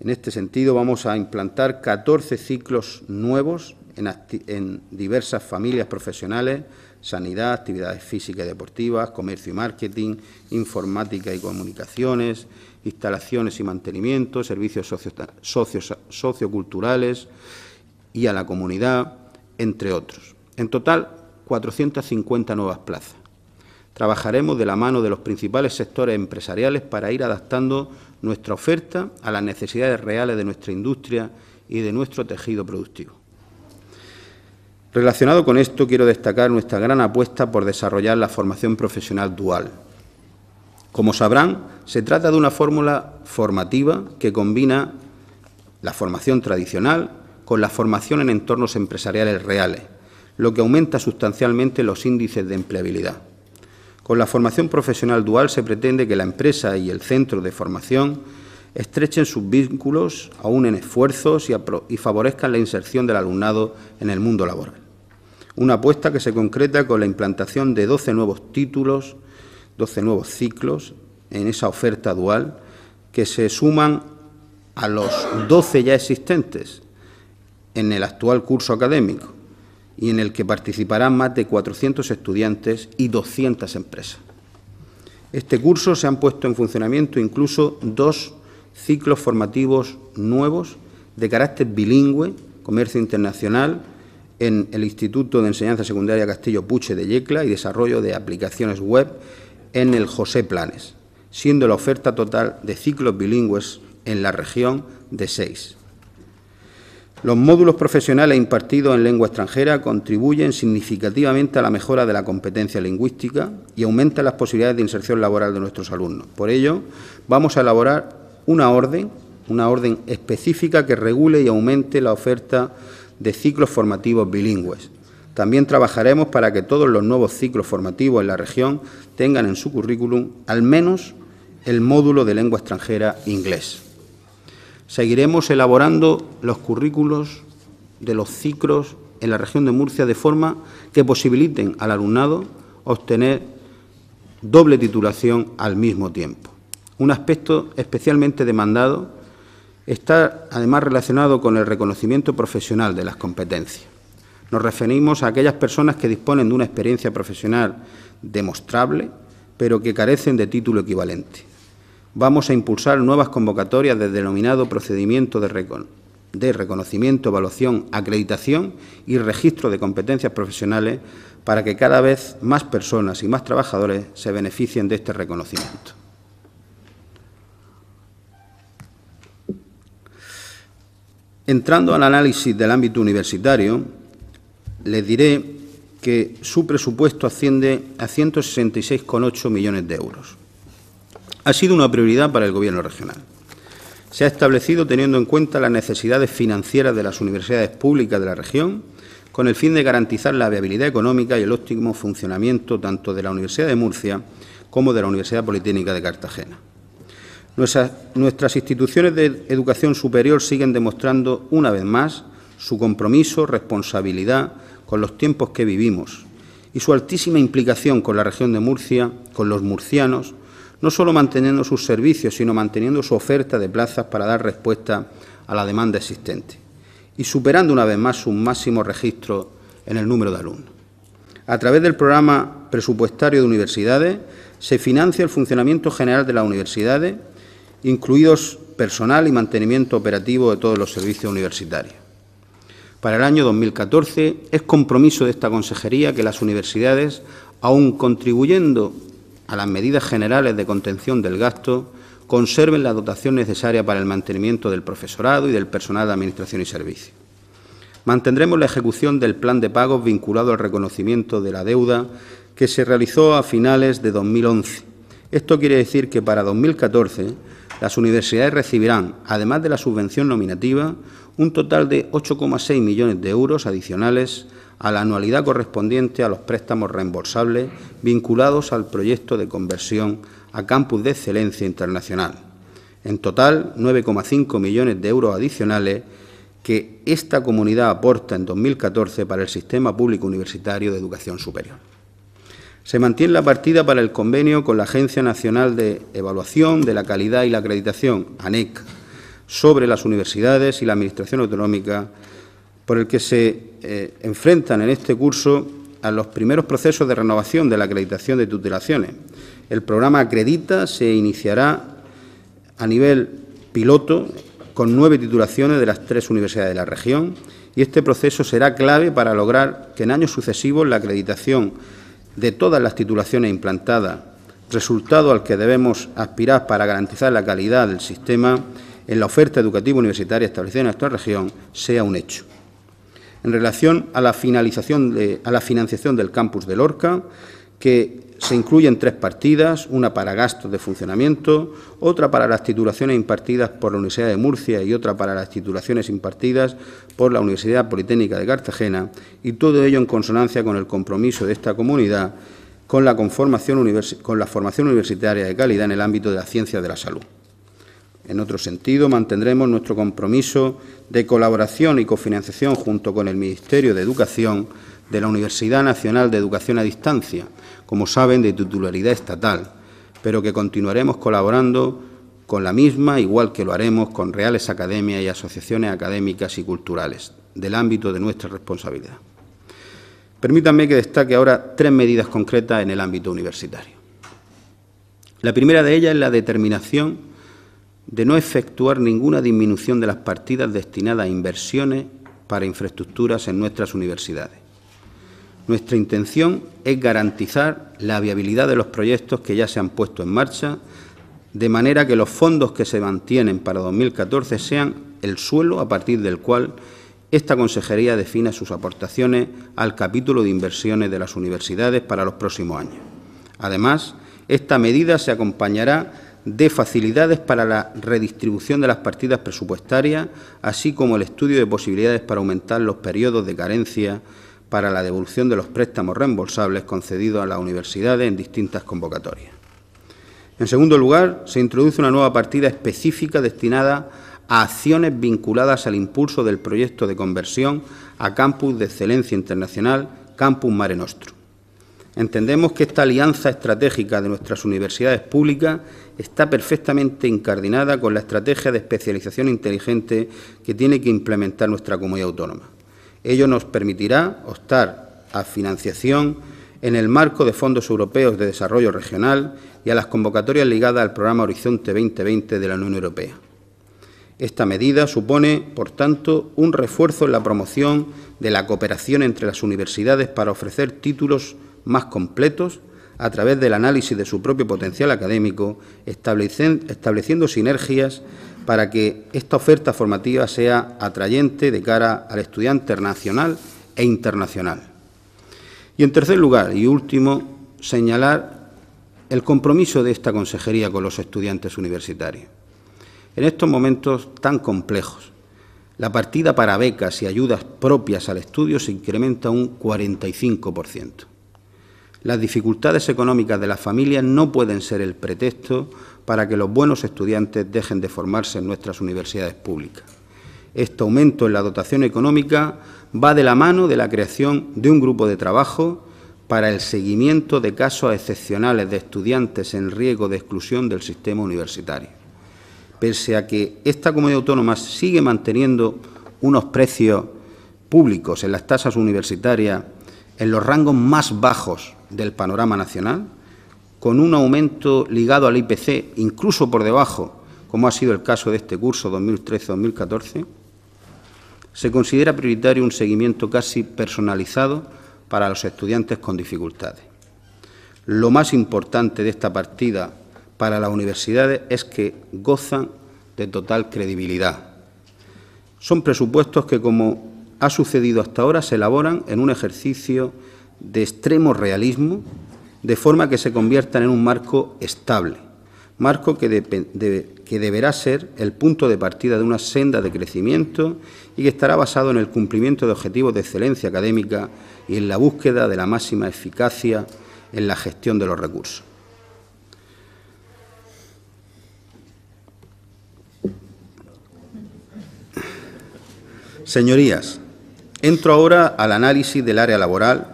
En este sentido, vamos a implantar 14 ciclos nuevos en, diversas familias profesionales, sanidad, actividades físicas y deportivas, comercio y marketing, informática y comunicaciones, instalaciones y mantenimiento, servicios socioculturales y a la comunidad, entre otros. En total, 450 nuevas plazas. Trabajaremos de la mano de los principales sectores empresariales para ir adaptando nuestra oferta a las necesidades reales de nuestra industria y de nuestro tejido productivo. Relacionado con esto, quiero destacar nuestra gran apuesta por desarrollar la formación profesional dual. Como sabrán, se trata de una fórmula formativa que combina la formación tradicional con la formación en entornos empresariales reales, lo que aumenta sustancialmente los índices de empleabilidad. Con la formación profesional dual se pretende que la empresa y el centro de formación estrechen sus vínculos, aúnen esfuerzos y, y favorezcan la inserción del alumnado en el mundo laboral. Una apuesta que se concreta con la implantación de 12 nuevos títulos, 12 nuevos ciclos en esa oferta dual, que se suman a los 12 ya existentes en el actual curso académico y en el que participarán más de 400 estudiantes y 200 empresas. Este curso se han puesto en funcionamiento incluso dos ciclos formativos nuevos de carácter bilingüe, comercio internacional, en el Instituto de Enseñanza Secundaria Castillo Puche de Yecla y desarrollo de aplicaciones web en el José Planes, siendo la oferta total de ciclos bilingües en la región de seis. Los módulos profesionales impartidos en lengua extranjera contribuyen significativamente a la mejora de la competencia lingüística y aumentan las posibilidades de inserción laboral de nuestros alumnos. Por ello, vamos a elaborar una orden, una orden específica que regule y aumente la oferta de ciclos formativos bilingües. También trabajaremos para que todos los nuevos ciclos formativos en la región tengan en su currículum al menos el módulo de lengua extranjera inglés seguiremos elaborando los currículos de los ciclos en la región de Murcia de forma que posibiliten al alumnado obtener doble titulación al mismo tiempo. Un aspecto especialmente demandado está además relacionado con el reconocimiento profesional de las competencias. Nos referimos a aquellas personas que disponen de una experiencia profesional demostrable, pero que carecen de título equivalente vamos a impulsar nuevas convocatorias del denominado procedimiento de, de reconocimiento, evaluación, acreditación y registro de competencias profesionales para que cada vez más personas y más trabajadores se beneficien de este reconocimiento. Entrando al análisis del ámbito universitario, les diré que su presupuesto asciende a 166,8 millones de euros ha sido una prioridad para el Gobierno regional. Se ha establecido teniendo en cuenta las necesidades financieras de las universidades públicas de la región, con el fin de garantizar la viabilidad económica y el óptimo funcionamiento tanto de la Universidad de Murcia como de la Universidad Politécnica de Cartagena. Nuestras, instituciones de educación superior siguen demostrando una vez más su compromiso, responsabilidad con los tiempos que vivimos y su altísima implicación con la región de Murcia, con los murcianos, no solo manteniendo sus servicios, sino manteniendo su oferta de plazas para dar respuesta a la demanda existente y superando una vez más su máximo registro en el número de alumnos. A través del programa presupuestario de universidades se financia el funcionamiento general de las universidades, incluidos personal y mantenimiento operativo de todos los servicios universitarios. Para el año 2014 es compromiso de esta consejería que las universidades, aun contribuyendo a las medidas generales de contención del gasto, conserven la dotación necesaria para el mantenimiento del profesorado y del personal de Administración y Servicios. Mantendremos la ejecución del plan de pagos vinculado al reconocimiento de la deuda que se realizó a finales de 2011. Esto quiere decir que para 2014 las universidades recibirán, además de la subvención nominativa, un total de 8,6 millones de euros adicionales a la anualidad correspondiente a los préstamos reembolsables vinculados al proyecto de conversión a campus de excelencia internacional. En total, 9,5 millones de euros adicionales que esta comunidad aporta en 2014 para el Sistema Público Universitario de Educación Superior. Se mantiene la partida para el convenio con la Agencia Nacional de Evaluación de la Calidad y la Acreditación, ANEC, sobre las universidades y la Administración Autonómica por el que se eh, enfrentan en este curso a los primeros procesos de renovación de la acreditación de titulaciones. El programa Acredita se iniciará a nivel piloto con nueve titulaciones de las tres universidades de la región y este proceso será clave para lograr que en años sucesivos la acreditación de todas las titulaciones implantadas, resultado al que debemos aspirar para garantizar la calidad del sistema en la oferta educativa universitaria establecida en nuestra región, sea un hecho en relación a la, finalización de, a la financiación del campus de Lorca, que se incluyen tres partidas, una para gastos de funcionamiento, otra para las titulaciones impartidas por la Universidad de Murcia y otra para las titulaciones impartidas por la Universidad Politécnica de Cartagena, y todo ello en consonancia con el compromiso de esta comunidad con la, con la formación universitaria de calidad en el ámbito de la ciencia de la salud. En otro sentido, mantendremos nuestro compromiso de colaboración y cofinanciación junto con el Ministerio de Educación de la Universidad Nacional de Educación a Distancia, como saben, de titularidad estatal, pero que continuaremos colaborando con la misma, igual que lo haremos con reales academias y asociaciones académicas y culturales, del ámbito de nuestra responsabilidad. Permítanme que destaque ahora tres medidas concretas en el ámbito universitario. La primera de ellas es la determinación de no efectuar ninguna disminución de las partidas destinadas a inversiones para infraestructuras en nuestras universidades. Nuestra intención es garantizar la viabilidad de los proyectos que ya se han puesto en marcha, de manera que los fondos que se mantienen para 2014 sean el suelo a partir del cual esta consejería defina sus aportaciones al capítulo de inversiones de las universidades para los próximos años. Además, esta medida se acompañará de facilidades para la redistribución de las partidas presupuestarias, así como el estudio de posibilidades para aumentar los periodos de carencia para la devolución de los préstamos reembolsables concedidos a las universidades en distintas convocatorias. En segundo lugar, se introduce una nueva partida específica destinada a acciones vinculadas al impulso del proyecto de conversión a Campus de Excelencia Internacional, Campus Mare Nostrum. Entendemos que esta alianza estratégica de nuestras universidades públicas está perfectamente incardinada con la estrategia de especialización inteligente que tiene que implementar nuestra comunidad autónoma. Ello nos permitirá optar a financiación en el marco de fondos europeos de desarrollo regional y a las convocatorias ligadas al programa Horizonte 2020 de la Unión Europea. Esta medida supone, por tanto, un refuerzo en la promoción de la cooperación entre las universidades para ofrecer títulos más completos a través del análisis de su propio potencial académico, estableciendo sinergias para que esta oferta formativa sea atrayente de cara al estudiante nacional e internacional. Y en tercer lugar y último, señalar el compromiso de esta consejería con los estudiantes universitarios. En estos momentos tan complejos, la partida para becas y ayudas propias al estudio se incrementa un 45%. Las dificultades económicas de las familias no pueden ser el pretexto para que los buenos estudiantes dejen de formarse en nuestras universidades públicas. Este aumento en la dotación económica va de la mano de la creación de un grupo de trabajo para el seguimiento de casos excepcionales de estudiantes en riesgo de exclusión del sistema universitario. Pese a que esta comunidad autónoma sigue manteniendo unos precios públicos en las tasas universitarias en los rangos más bajos del panorama nacional, con un aumento ligado al IPC, incluso por debajo, como ha sido el caso de este curso 2013-2014, se considera prioritario un seguimiento casi personalizado para los estudiantes con dificultades. Lo más importante de esta partida para las universidades es que gozan de total credibilidad. Son presupuestos que, como ha sucedido hasta ahora se elaboran en un ejercicio de extremo realismo, de forma que se conviertan en un marco estable, marco que, que deberá ser el punto de partida de una senda de crecimiento y que estará basado en el cumplimiento de objetivos de excelencia académica y en la búsqueda de la máxima eficacia en la gestión de los recursos. Señorías, Entro ahora al análisis del área laboral,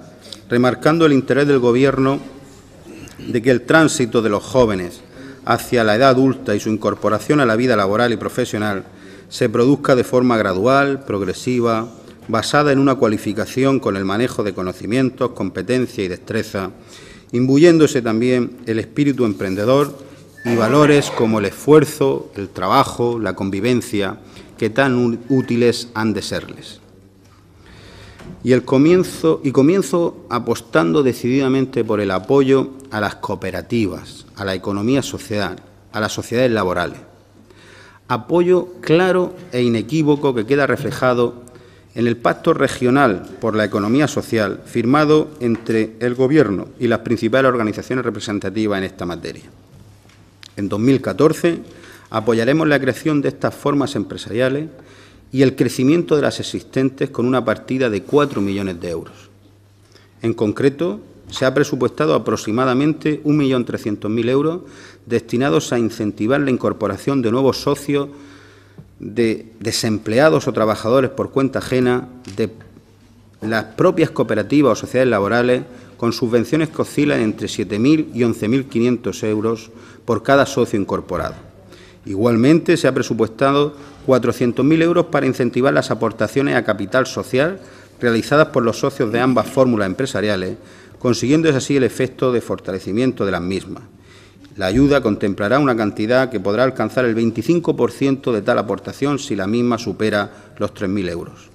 remarcando el interés del Gobierno de que el tránsito de los jóvenes hacia la edad adulta y su incorporación a la vida laboral y profesional se produzca de forma gradual, progresiva, basada en una cualificación con el manejo de conocimientos, competencia y destreza, imbuyéndose también el espíritu emprendedor y valores como el esfuerzo, el trabajo, la convivencia, que tan útiles han de serles y, el comienzo, y comienzo apostando decididamente por el apoyo a las cooperativas, a la economía social, a las sociedades laborales. Apoyo claro e inequívoco que queda reflejado en el Pacto Regional por la Economía Social firmado entre el Gobierno y las principales organizaciones representativas en esta materia. En 2014 apoyaremos la creación de estas formas empresariales y el crecimiento de las existentes con una partida de 4 millones de euros. En concreto, se ha presupuestado aproximadamente 1.300.000 euros destinados a incentivar la incorporación de nuevos socios, de desempleados o trabajadores por cuenta ajena, de las propias cooperativas o sociedades laborales, con subvenciones que oscilan entre 7.000 y 11.500 euros por cada socio incorporado. Igualmente, se ha presupuestado 400.000 euros para incentivar las aportaciones a capital social realizadas por los socios de ambas fórmulas empresariales, consiguiendo, es así el efecto de fortalecimiento de las mismas. La ayuda contemplará una cantidad que podrá alcanzar el 25% de tal aportación si la misma supera los 3.000 euros.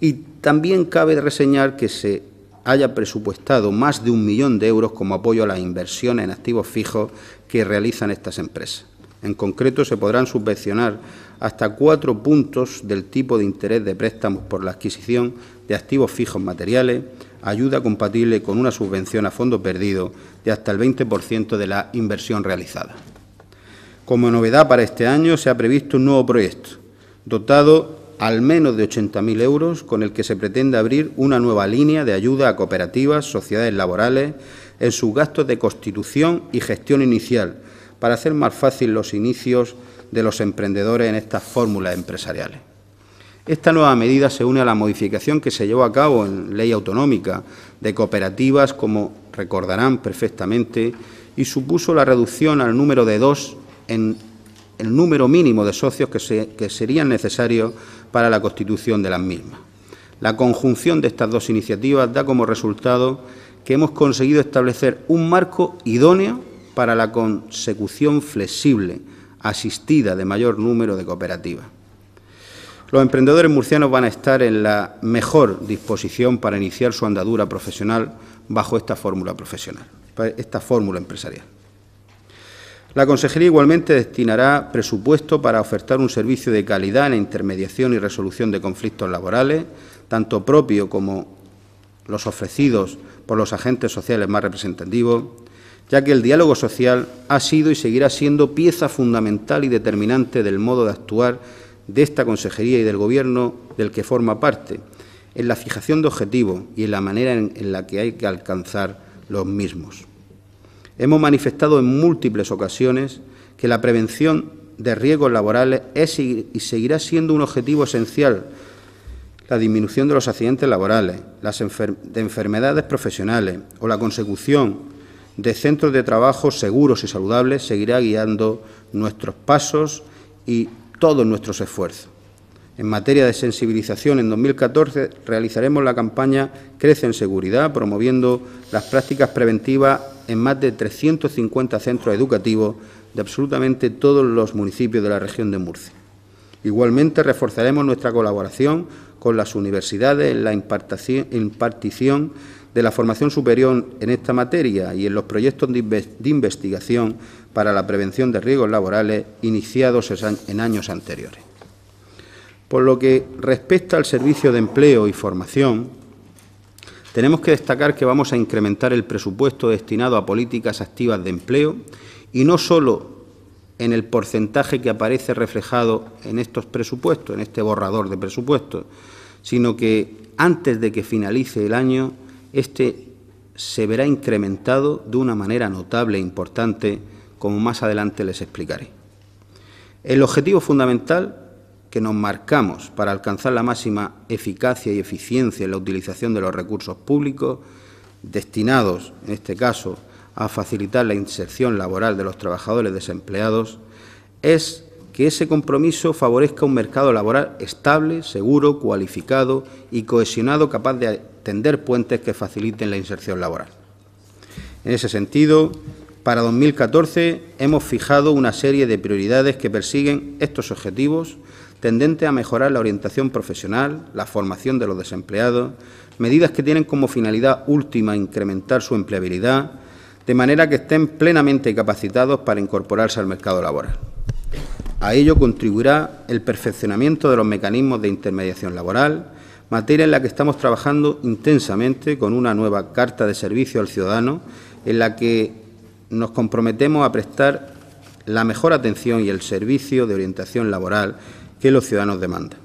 Y también cabe reseñar que se haya presupuestado más de un millón de euros como apoyo a las inversiones en activos fijos que realizan estas empresas. En concreto, se podrán subvencionar hasta cuatro puntos del tipo de interés de préstamos por la adquisición de activos fijos materiales, ayuda compatible con una subvención a fondo perdido de hasta el 20% de la inversión realizada. Como novedad para este año se ha previsto un nuevo proyecto, dotado al menos de 80.000 euros, con el que se pretende abrir una nueva línea de ayuda a cooperativas, sociedades laborales, en sus gastos de constitución y gestión inicial, para hacer más fácil los inicios de los emprendedores en estas fórmulas empresariales. Esta nueva medida se une a la modificación que se llevó a cabo en ley autonómica de cooperativas, como recordarán perfectamente, y supuso la reducción al número de dos en el número mínimo de socios que, se, serían necesarios para la constitución de las mismas. La conjunción de estas dos iniciativas da como resultado que hemos conseguido establecer un marco idóneo para la consecución flexible asistida de mayor número de cooperativas. Los emprendedores murcianos van a estar en la mejor disposición para iniciar su andadura profesional bajo esta fórmula profesional, esta fórmula empresarial. La Consejería igualmente destinará presupuesto para ofertar un servicio de calidad en la intermediación y resolución de conflictos laborales, tanto propio como los ofrecidos por los agentes sociales más representativos, ya que el diálogo social ha sido y seguirá siendo pieza fundamental y determinante del modo de actuar de esta Consejería y del Gobierno del que forma parte, en la fijación de objetivos y en la manera en, la que hay que alcanzar los mismos. Hemos manifestado en múltiples ocasiones que la prevención de riesgos laborales es y seguirá siendo un objetivo esencial. La disminución de los accidentes laborales, las de enfermedades profesionales o la consecución de centros de trabajo seguros y saludables seguirá guiando nuestros pasos y todos nuestros esfuerzos. En materia de sensibilización, en 2014 realizaremos la campaña Crece en Seguridad, promoviendo las prácticas preventivas en más de 350 centros educativos de absolutamente todos los municipios de la región de Murcia. Igualmente, reforzaremos nuestra colaboración con las universidades en la impartición de la formación superior en esta materia y en los proyectos de investigación para la prevención de riesgos laborales iniciados en años anteriores. Por lo que respecta al servicio de empleo y formación, tenemos que destacar que vamos a incrementar el presupuesto destinado a políticas activas de empleo y no solo en el porcentaje que aparece reflejado en estos presupuestos, en este borrador de presupuestos, sino que antes de que finalice el año este se verá incrementado de una manera notable e importante, como más adelante les explicaré. El objetivo fundamental que nos marcamos para alcanzar la máxima eficacia y eficiencia en la utilización de los recursos públicos, destinados, en este caso, a facilitar la inserción laboral de los trabajadores desempleados, es que ese compromiso favorezca un mercado laboral estable, seguro, cualificado y cohesionado capaz de tender puentes que faciliten la inserción laboral. En ese sentido, para 2014 hemos fijado una serie de prioridades que persiguen estos objetivos tendentes a mejorar la orientación profesional, la formación de los desempleados, medidas que tienen como finalidad última incrementar su empleabilidad, de manera que estén plenamente capacitados para incorporarse al mercado laboral. A ello contribuirá el perfeccionamiento de los mecanismos de intermediación laboral, materia en la que estamos trabajando intensamente con una nueva Carta de Servicio al Ciudadano, en la que nos comprometemos a prestar la mejor atención y el servicio de orientación laboral que los ciudadanos demandan.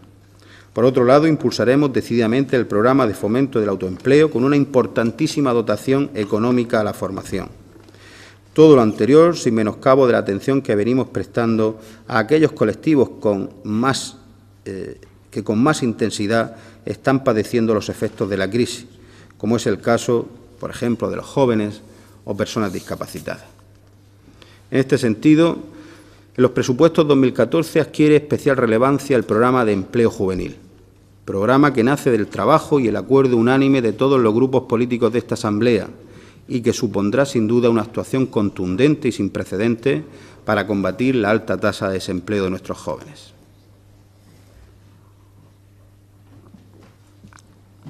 Por otro lado, impulsaremos decididamente el programa de fomento del autoempleo con una importantísima dotación económica a la formación. Todo lo anterior sin menoscabo de la atención que venimos prestando a aquellos colectivos con más, eh, que con más intensidad están padeciendo los efectos de la crisis, como es el caso, por ejemplo, de los jóvenes o personas discapacitadas. En este sentido, en los presupuestos 2014 adquiere especial relevancia el programa de empleo juvenil, programa que nace del trabajo y el acuerdo unánime de todos los grupos políticos de esta Asamblea y que supondrá sin duda una actuación contundente y sin precedentes para combatir la alta tasa de desempleo de nuestros jóvenes.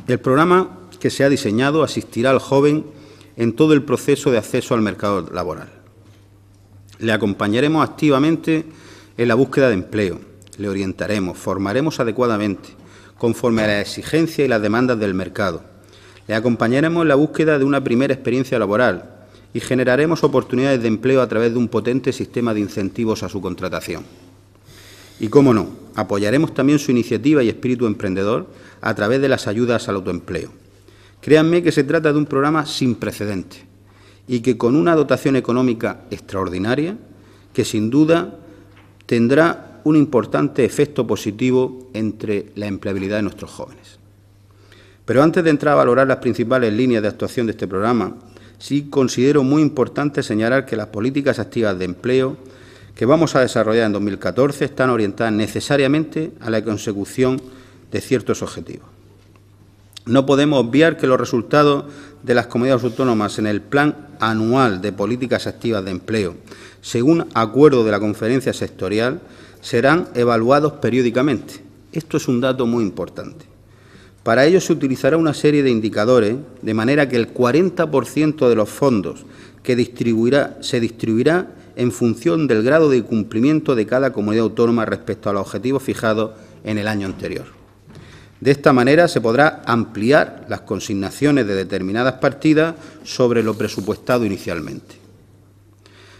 El programa que se ha diseñado asistirá al joven en todo el proceso de acceso al mercado laboral. Le acompañaremos activamente en la búsqueda de empleo, le orientaremos, formaremos adecuadamente, conforme a las exigencias y las demandas del mercado. Le acompañaremos en la búsqueda de una primera experiencia laboral y generaremos oportunidades de empleo a través de un potente sistema de incentivos a su contratación. Y cómo no, apoyaremos también su iniciativa y espíritu emprendedor a través de las ayudas al autoempleo. Créanme que se trata de un programa sin precedentes y que con una dotación económica extraordinaria, que sin duda tendrá un importante efecto positivo entre la empleabilidad de nuestros jóvenes. Pero antes de entrar a valorar las principales líneas de actuación de este programa, sí considero muy importante señalar que las políticas activas de empleo que vamos a desarrollar en 2014 están orientadas necesariamente a la consecución de ciertos objetivos. No podemos obviar que los resultados de las comunidades autónomas en el Plan Anual de Políticas Activas de Empleo, según acuerdo de la conferencia sectorial, serán evaluados periódicamente. Esto es un dato muy importante. Para ello se utilizará una serie de indicadores, de manera que el 40% de los fondos que se distribuirá en función del grado de cumplimiento de cada comunidad autónoma respecto a los objetivos fijados en el año anterior. De esta manera se podrá ampliar las consignaciones de determinadas partidas sobre lo presupuestado inicialmente.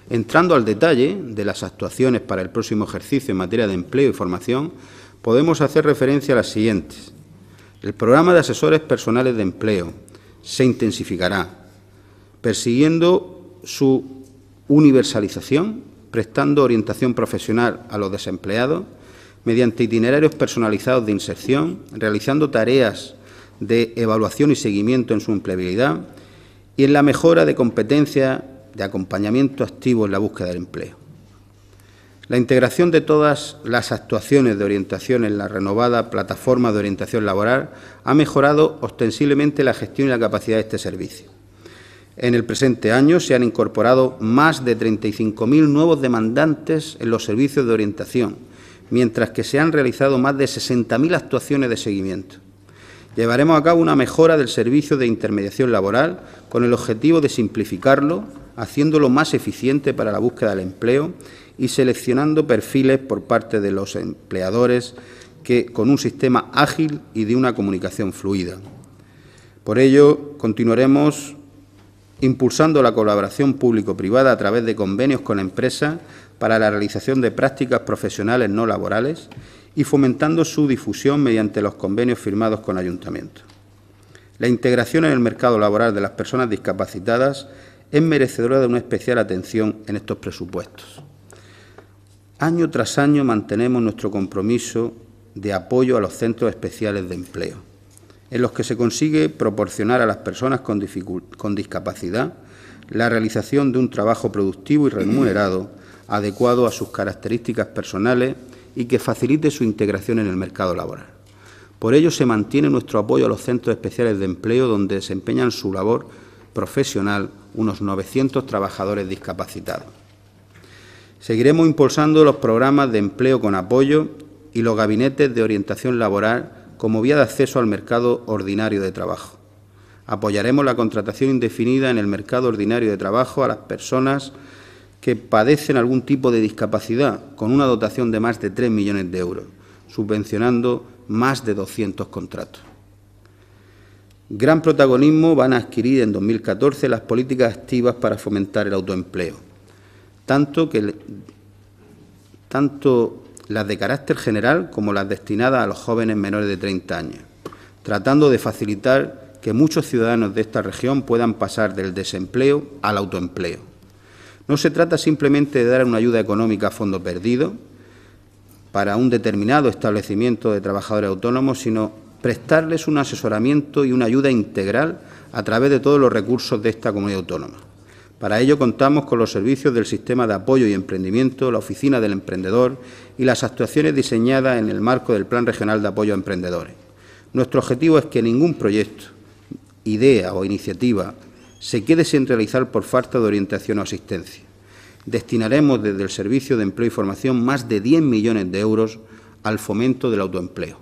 Entrando al detalle de las actuaciones para el próximo ejercicio en materia de empleo y formación, podemos hacer referencia a las siguientes. El programa de asesores personales de empleo se intensificará, persiguiendo su universalización, prestando orientación profesional a los desempleados, mediante itinerarios personalizados de inserción, realizando tareas de evaluación y seguimiento en su empleabilidad y en la mejora de competencias de acompañamiento activo en la búsqueda del empleo. La integración de todas las actuaciones de orientación en la renovada plataforma de orientación laboral ha mejorado ostensiblemente la gestión y la capacidad de este servicio. En el presente año se han incorporado más de 35.000 nuevos demandantes en los servicios de orientación, mientras que se han realizado más de 60.000 actuaciones de seguimiento. Llevaremos a cabo una mejora del servicio de intermediación laboral con el objetivo de simplificarlo, haciéndolo más eficiente para la búsqueda del empleo y seleccionando perfiles por parte de los empleadores que, con un sistema ágil y de una comunicación fluida. Por ello, continuaremos impulsando la colaboración público-privada a través de convenios con empresas para la realización de prácticas profesionales no laborales y fomentando su difusión mediante los convenios firmados con ayuntamientos. La integración en el mercado laboral de las personas discapacitadas es merecedora de una especial atención en estos presupuestos. Año tras año mantenemos nuestro compromiso de apoyo a los centros especiales de empleo en los que se consigue proporcionar a las personas con, discapacidad la realización de un trabajo productivo y remunerado adecuado a sus características personales y que facilite su integración en el mercado laboral. Por ello, se mantiene nuestro apoyo a los centros especiales de empleo, donde desempeñan su labor profesional unos 900 trabajadores discapacitados. Seguiremos impulsando los programas de empleo con apoyo y los gabinetes de orientación laboral como vía de acceso al mercado ordinario de trabajo. Apoyaremos la contratación indefinida en el mercado ordinario de trabajo a las personas que padecen algún tipo de discapacidad, con una dotación de más de 3 millones de euros, subvencionando más de 200 contratos. Gran protagonismo van a adquirir en 2014 las políticas activas para fomentar el autoempleo, tanto que, tanto las de carácter general como las destinadas a los jóvenes menores de 30 años, tratando de facilitar que muchos ciudadanos de esta región puedan pasar del desempleo al autoempleo. No se trata simplemente de dar una ayuda económica a fondo perdido para un determinado establecimiento de trabajadores autónomos, sino prestarles un asesoramiento y una ayuda integral a través de todos los recursos de esta comunidad autónoma. Para ello contamos con los servicios del Sistema de Apoyo y Emprendimiento, la Oficina del Emprendedor y las actuaciones diseñadas en el marco del Plan Regional de Apoyo a Emprendedores. Nuestro objetivo es que ningún proyecto, idea o iniciativa se quede sin realizar por falta de orientación o asistencia. Destinaremos desde el Servicio de Empleo y Formación más de 10 millones de euros al fomento del autoempleo.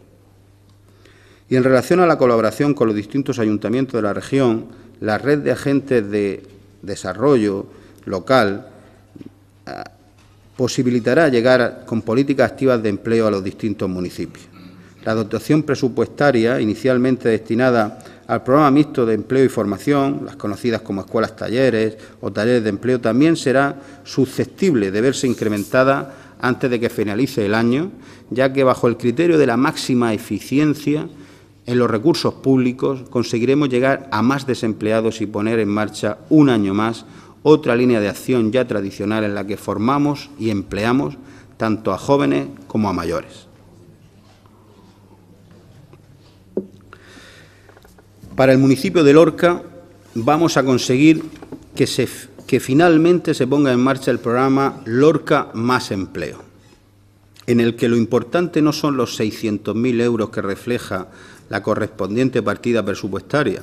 Y en relación a la colaboración con los distintos ayuntamientos de la región, la red de agentes de desarrollo local, ah, posibilitará llegar con políticas activas de empleo a los distintos municipios. La dotación presupuestaria, inicialmente destinada al programa mixto de empleo y formación, las conocidas como escuelas talleres o talleres de empleo, también será susceptible de verse incrementada antes de que finalice el año, ya que bajo el criterio de la máxima eficiencia en los recursos públicos conseguiremos llegar a más desempleados y poner en marcha un año más otra línea de acción ya tradicional en la que formamos y empleamos tanto a jóvenes como a mayores. Para el municipio de Lorca vamos a conseguir que, finalmente se ponga en marcha el programa Lorca Más Empleo, en el que lo importante no son los 600.000 euros que refleja la correspondiente partida presupuestaria,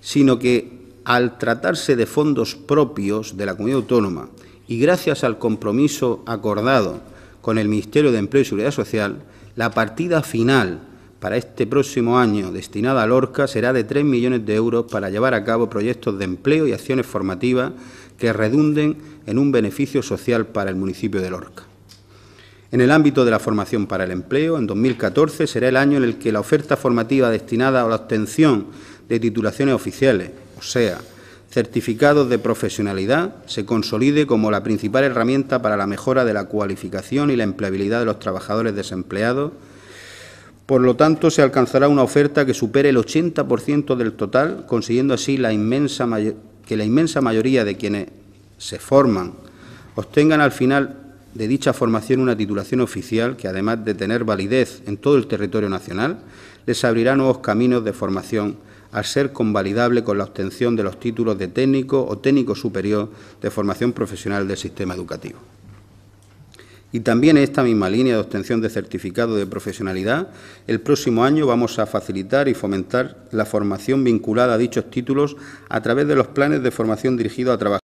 sino que al tratarse de fondos propios de la comunidad autónoma y gracias al compromiso acordado con el Ministerio de Empleo y Seguridad Social, la partida final para este próximo año destinada a Lorca será de 3 millones de euros para llevar a cabo proyectos de empleo y acciones formativas que redunden en un beneficio social para el municipio de Lorca. En el ámbito de la formación para el empleo, en 2014 será el año en el que la oferta formativa destinada a la obtención de titulaciones oficiales, o sea, certificados de profesionalidad, se consolide como la principal herramienta para la mejora de la cualificación y la empleabilidad de los trabajadores desempleados. Por lo tanto, se alcanzará una oferta que supere el 80% del total, consiguiendo así que la inmensa mayoría de quienes se forman obtengan al final de dicha formación una titulación oficial que, además de tener validez en todo el territorio nacional, les abrirá nuevos caminos de formación al ser convalidable con la obtención de los títulos de técnico o técnico superior de formación profesional del sistema educativo. Y también en esta misma línea de obtención de certificado de profesionalidad, el próximo año vamos a facilitar y fomentar la formación vinculada a dichos títulos a través de los planes de formación dirigidos a trabajadores.